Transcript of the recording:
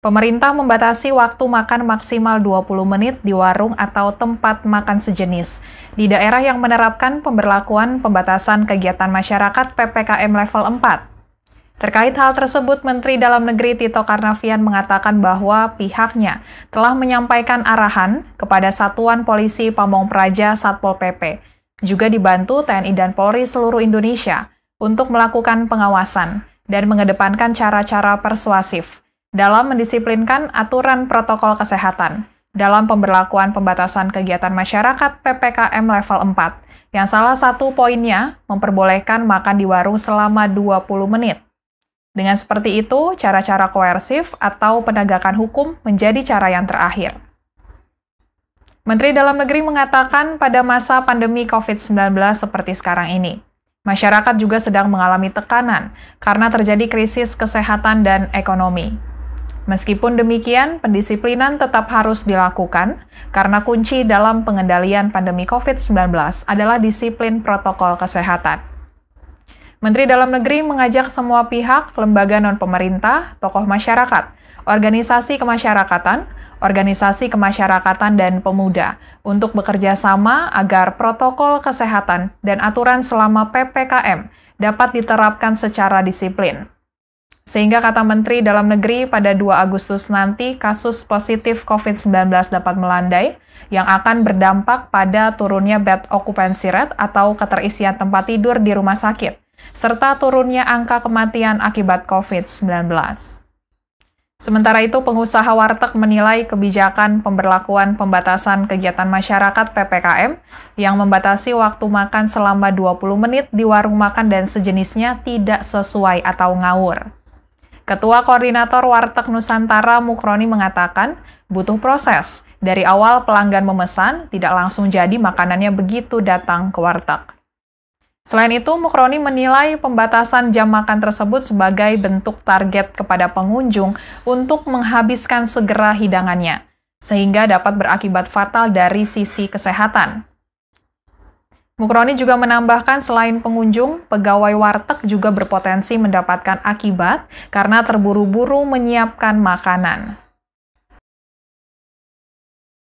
Pemerintah membatasi waktu makan maksimal 20 menit di warung atau tempat makan sejenis. Di daerah yang menerapkan pemberlakuan pembatasan kegiatan masyarakat PPKM level 4. Terkait hal tersebut, Menteri Dalam Negeri Tito Karnavian mengatakan bahwa pihaknya telah menyampaikan arahan kepada Satuan Polisi Pamong Praja Satpol PP, juga dibantu TNI dan Polri seluruh Indonesia untuk melakukan pengawasan dan mengedepankan cara-cara persuasif dalam mendisiplinkan aturan protokol kesehatan dalam pemberlakuan pembatasan kegiatan masyarakat PPKM level 4, yang salah satu poinnya memperbolehkan makan di warung selama 20 menit. Dengan seperti itu, cara-cara koersif atau penegakan hukum menjadi cara yang terakhir. Menteri Dalam Negeri mengatakan pada masa pandemi COVID-19 seperti sekarang ini, masyarakat juga sedang mengalami tekanan karena terjadi krisis kesehatan dan ekonomi. Meskipun demikian, pendisiplinan tetap harus dilakukan karena kunci dalam pengendalian pandemi COVID-19 adalah disiplin protokol kesehatan. Menteri Dalam Negeri mengajak semua pihak, lembaga non-pemerintah, tokoh masyarakat, organisasi kemasyarakatan, organisasi kemasyarakatan dan pemuda untuk bekerja sama agar protokol kesehatan dan aturan selama PPKM dapat diterapkan secara disiplin. Sehingga kata Menteri Dalam Negeri pada 2 Agustus nanti kasus positif COVID-19 dapat melandai yang akan berdampak pada turunnya bed occupancy rate atau keterisian tempat tidur di rumah sakit, serta turunnya angka kematian akibat COVID-19. Sementara itu, pengusaha warteg menilai kebijakan pemberlakuan pembatasan kegiatan masyarakat PPKM yang membatasi waktu makan selama 20 menit di warung makan dan sejenisnya tidak sesuai atau ngawur. Ketua Koordinator Warteg Nusantara Mukroni mengatakan, butuh proses. Dari awal pelanggan memesan, tidak langsung jadi makanannya begitu datang ke warteg. Selain itu, Mukroni menilai pembatasan jam makan tersebut sebagai bentuk target kepada pengunjung untuk menghabiskan segera hidangannya, sehingga dapat berakibat fatal dari sisi kesehatan. Mukroni juga menambahkan selain pengunjung, pegawai warteg juga berpotensi mendapatkan akibat karena terburu-buru menyiapkan makanan.